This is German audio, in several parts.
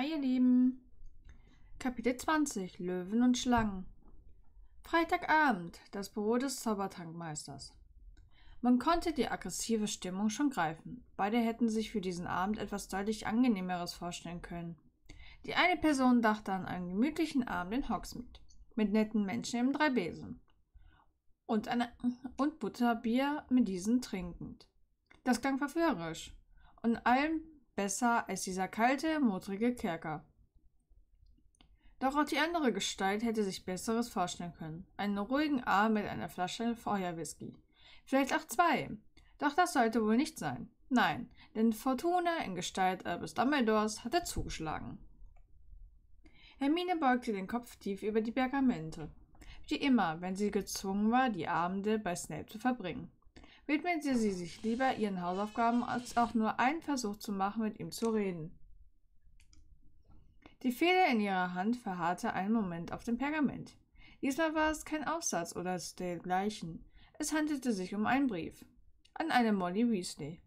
Hi ihr Lieben. Kapitel 20 Löwen und Schlangen. Freitagabend, das Büro des Zaubertankmeisters. Man konnte die aggressive Stimmung schon greifen. Beide hätten sich für diesen Abend etwas deutlich angenehmeres vorstellen können. Die eine Person dachte an einen gemütlichen Abend in Hogsmeade mit netten Menschen im Dreibesen und, eine, und Butterbier mit diesen trinkend. Das klang verführerisch und allen besser als dieser kalte, muttrige Kerker. Doch auch die andere Gestalt hätte sich Besseres vorstellen können. Einen ruhigen Arm mit einer Flasche Feuerwhisky. Vielleicht auch zwei. Doch das sollte wohl nicht sein. Nein, denn Fortuna in Gestalt Albus Dumbledores hatte zugeschlagen. Hermine beugte den Kopf tief über die Pergamente. Wie immer, wenn sie gezwungen war, die Abende bei Snape zu verbringen widmen Sie sich lieber Ihren Hausaufgaben, als auch nur einen Versuch zu machen, mit ihm zu reden. Die Feder in ihrer Hand verharrte einen Moment auf dem Pergament. Diesmal war es kein Aufsatz oder dergleichen. Es handelte sich um einen Brief. An eine Molly Weasley.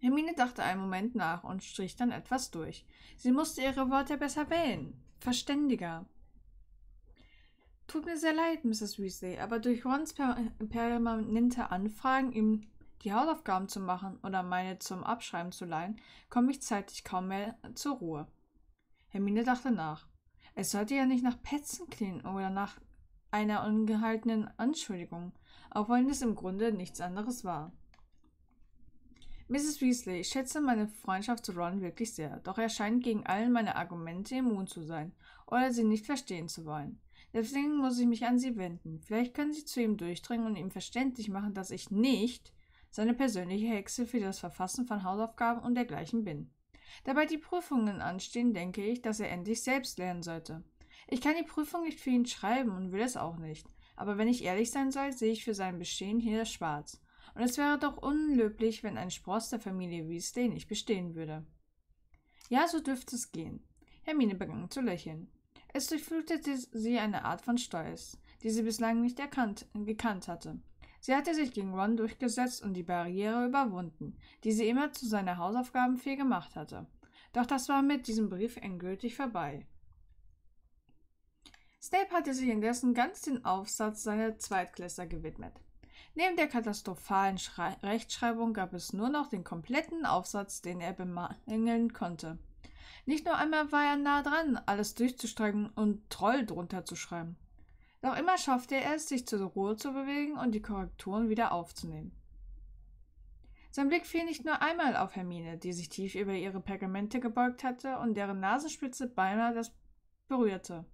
Hermine dachte einen Moment nach und strich dann etwas durch. Sie musste ihre Worte besser wählen. Verständiger. Tut mir sehr leid, Mrs. Weasley, aber durch Rons per permanente Anfragen, ihm die Hausaufgaben zu machen oder meine zum Abschreiben zu leihen, komme ich zeitlich kaum mehr zur Ruhe. Hermine dachte nach. Es sollte ja nicht nach Petzen klingen oder nach einer ungehaltenen Anschuldigung, auch wenn es im Grunde nichts anderes war. Mrs. Weasley, ich schätze meine Freundschaft zu Ron wirklich sehr, doch er scheint gegen all meine Argumente immun zu sein oder sie nicht verstehen zu wollen. Deswegen muss ich mich an sie wenden. Vielleicht kann sie zu ihm durchdringen und ihm verständlich machen, dass ich nicht seine persönliche Hexe für das Verfassen von Hausaufgaben und dergleichen bin. Dabei die Prüfungen anstehen, denke ich, dass er endlich selbst lernen sollte. Ich kann die Prüfung nicht für ihn schreiben und will es auch nicht. Aber wenn ich ehrlich sein soll, sehe ich für sein Bestehen hier das schwarz. Und es wäre doch unlöblich, wenn ein Spross der Familie Weasley nicht bestehen würde. Ja, so dürfte es gehen. Hermine begann zu lächeln. Es durchflutete sie eine Art von Stolz, die sie bislang nicht erkannt, gekannt hatte. Sie hatte sich gegen Ron durchgesetzt und die Barriere überwunden, die sie immer zu seiner Hausaufgabenfee gemacht hatte. Doch das war mit diesem Brief endgültig vorbei. Snape hatte sich indessen ganz den Aufsatz seiner Zweitklässler gewidmet. Neben der katastrophalen Schrei Rechtschreibung gab es nur noch den kompletten Aufsatz, den er bemängeln konnte. Nicht nur einmal war er nah dran, alles durchzustrecken und Troll drunter zu schreiben. Noch immer schaffte er es, sich zur Ruhe zu bewegen und die Korrekturen wieder aufzunehmen. Sein Blick fiel nicht nur einmal auf Hermine, die sich tief über ihre Pergamente gebeugt hatte und deren Nasenspitze beinahe das berührte.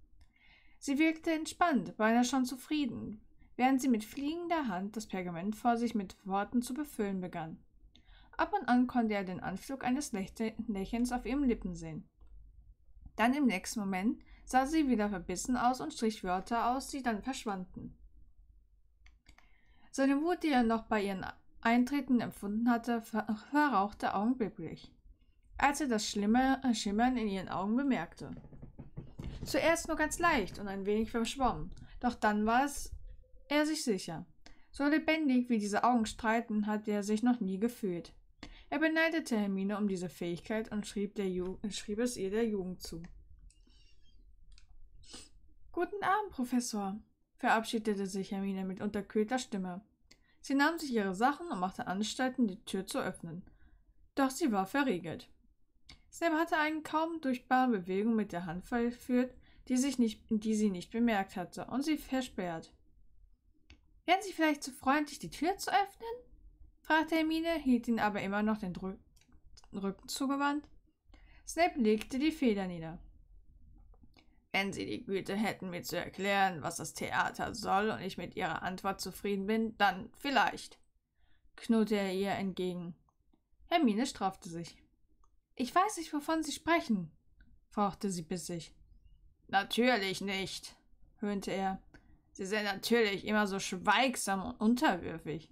Sie wirkte entspannt, beinahe schon zufrieden, während sie mit fliegender Hand das Pergament vor sich mit Worten zu befüllen begann. Ab und an konnte er den Anflug eines Lächelns auf ihren Lippen sehen. Dann im nächsten Moment sah sie wieder verbissen aus und strich Wörter aus, die dann verschwanden. Seine Wut, die er noch bei ihren Eintreten empfunden hatte, verrauchte augenblicklich, als er das äh, Schimmern in ihren Augen bemerkte. Zuerst nur ganz leicht und ein wenig verschwommen, doch dann war es er sich sicher. So lebendig wie diese Augen streiten, hatte er sich noch nie gefühlt. Er beneidete Hermine um diese Fähigkeit und schrieb, schrieb es ihr der Jugend zu. Guten Abend, Professor, verabschiedete sich Hermine mit unterkühlter Stimme. Sie nahm sich ihre Sachen und machte Anstalten, die Tür zu öffnen. Doch sie war verriegelt. Snap hatte eine kaum durchbare Bewegung mit der Hand vollführt, die, sich nicht, die sie nicht bemerkt hatte, und sie versperrt. Wären Sie vielleicht zu freundlich, die Tür zu öffnen? fragte Hermine, hielt ihn aber immer noch den Drü Rücken zugewandt. Snape legte die Feder nieder. Wenn Sie die Güte hätten, mir zu erklären, was das Theater soll und ich mit Ihrer Antwort zufrieden bin, dann vielleicht, knurrte er ihr entgegen. Hermine straffte sich. Ich weiß nicht, wovon Sie sprechen, fauchte sie bissig. Natürlich nicht, höhnte er. Sie sind natürlich immer so schweigsam und unterwürfig.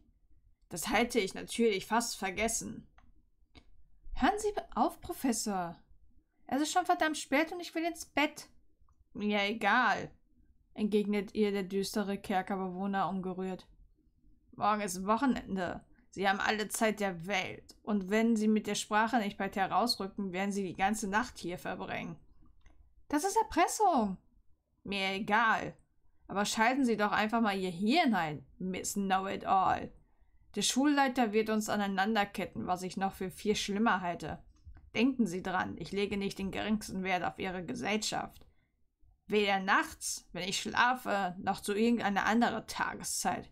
Das hätte ich natürlich fast vergessen. Hören Sie auf, Professor. Es ist schon verdammt spät und ich will ins Bett. Mir ja, egal, entgegnet ihr der düstere Kerkerbewohner ungerührt. Morgen ist Wochenende. Sie haben alle Zeit der Welt. Und wenn Sie mit der Sprache nicht bald herausrücken, werden Sie die ganze Nacht hier verbringen. Das ist Erpressung. Mir egal. Aber schalten Sie doch einfach mal Ihr Hirn ein, Miss Know-it-all. Der Schulleiter wird uns aneinanderketten, was ich noch für viel schlimmer halte. Denken Sie dran, ich lege nicht den geringsten Wert auf Ihre Gesellschaft. Weder nachts, wenn ich schlafe, noch zu irgendeiner anderen Tageszeit.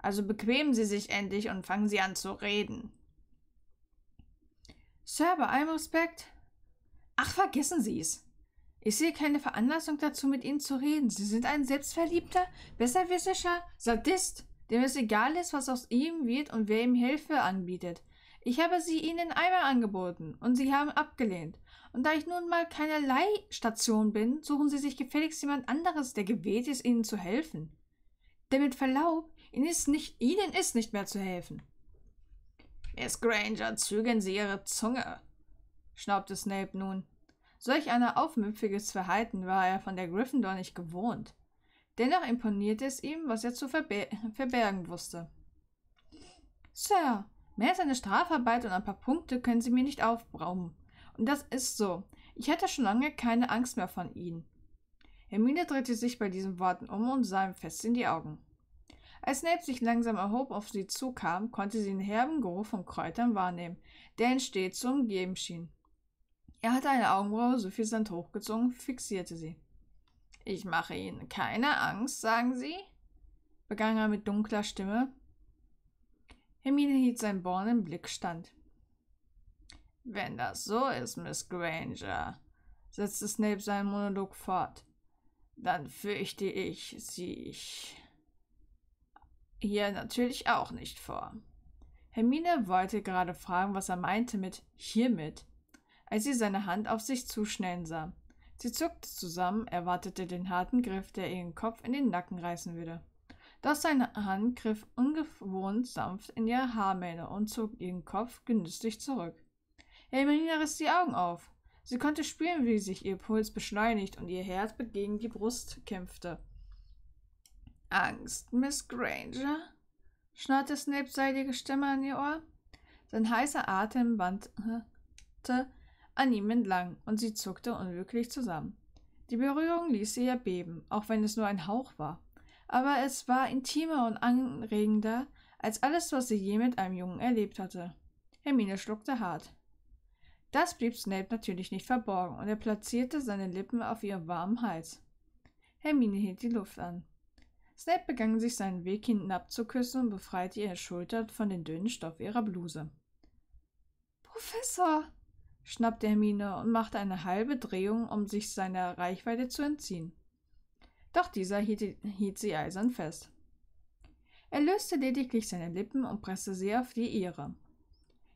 Also bequemen Sie sich endlich und fangen Sie an zu reden. Sir, bei allem Respekt. Ach, vergessen Sie es. Ich sehe keine Veranlassung dazu, mit Ihnen zu reden. Sie sind ein selbstverliebter, besserwissischer Sadist dem es egal ist, was aus ihm wird und wer ihm Hilfe anbietet. Ich habe sie ihnen einmal angeboten und sie haben abgelehnt. Und da ich nun mal keine Leihstation bin, suchen sie sich gefälligst jemand anderes, der gewählt ist, ihnen zu helfen. Denn mit Verlaub, ihnen ist nicht, ihnen ist nicht mehr zu helfen. Miss Granger, zügeln Sie Ihre Zunge, schnaubte Snape nun. Solch ein aufmüpfiges Verhalten war er von der Gryffindor nicht gewohnt. Dennoch imponierte es ihm, was er zu verber verbergen wusste. Sir, mehr als eine Strafarbeit und ein paar Punkte können Sie mir nicht aufbraumen. Und das ist so. Ich hatte schon lange keine Angst mehr von Ihnen. Hermine drehte sich bei diesen Worten um und sah ihm fest in die Augen. Als Snape sich langsam erhob und auf sie zukam, konnte sie den herben Geruch von Kräutern wahrnehmen, der ihn stets zu umgeben schien. Er hatte eine Augenbraue suffisant hochgezogen, fixierte sie. Ich mache Ihnen keine Angst, sagen Sie? begann er mit dunkler Stimme. Hermine hielt seinen Born im Blickstand. Wenn das so ist, Miss Granger, setzte Snape seinen Monolog fort, dann fürchte ich sie hier natürlich auch nicht vor. Hermine wollte gerade fragen, was er meinte mit hiermit, als sie seine Hand auf sich zuschnellen sah. Sie zuckte zusammen, erwartete den harten Griff, der ihren Kopf in den Nacken reißen würde. Doch seine Hand griff ungewohnt sanft in ihre Haarmähne und zog ihren Kopf genüsslich zurück. Hermelina riss die Augen auf. Sie konnte spüren, wie sich ihr Puls beschleunigt und ihr Herz gegen die Brust kämpfte. Angst, Miss Granger? schnarrte Snapes seidige Stimme an ihr Ohr. Sein heißer Atem wandte an ihm entlang, und sie zuckte unglücklich zusammen. Die Berührung ließ sie erbeben, auch wenn es nur ein Hauch war. Aber es war intimer und anregender als alles, was sie je mit einem Jungen erlebt hatte. Hermine schluckte hart. Das blieb Snape natürlich nicht verborgen, und er platzierte seine Lippen auf ihrem warmen Hals. Hermine hielt die Luft an. Snape begann sich seinen Weg hinten abzuküssen und befreite ihre Schultern von dem dünnen Stoff ihrer Bluse. Professor, schnappte Hermine und machte eine halbe Drehung, um sich seiner Reichweite zu entziehen. Doch dieser hielt, hielt sie eisern fest. Er löste lediglich seine Lippen und presste sie auf die ihre.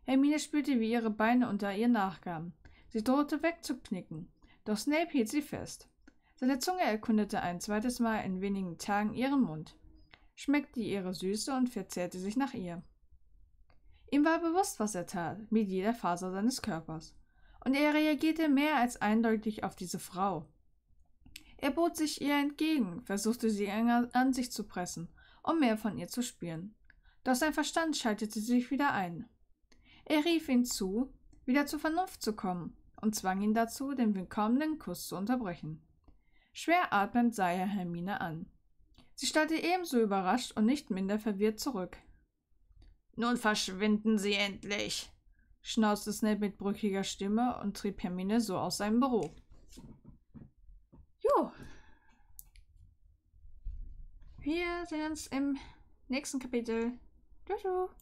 Hermine spürte, wie ihre Beine unter ihr nachgaben. Sie drohte wegzuknicken, doch Snape hielt sie fest. Seine Zunge erkundete ein zweites Mal in wenigen Tagen ihren Mund, schmeckte ihre Süße und verzehrte sich nach ihr. Ihm war bewusst, was er tat, mit jeder Faser seines Körpers und er reagierte mehr als eindeutig auf diese Frau. Er bot sich ihr entgegen, versuchte sie enger an sich zu pressen, um mehr von ihr zu spüren. Doch sein Verstand schaltete sich wieder ein. Er rief ihn zu, wieder zur Vernunft zu kommen und zwang ihn dazu, den willkommenen Kuss zu unterbrechen. Schwer atmend sah er Hermine an. Sie starrte ebenso überrascht und nicht minder verwirrt zurück. Nun verschwinden Sie endlich, schnauzte Snape mit brüchiger Stimme und trieb Hermine so aus seinem Büro. Jo. Wir sehen uns im nächsten Kapitel. Tschüss.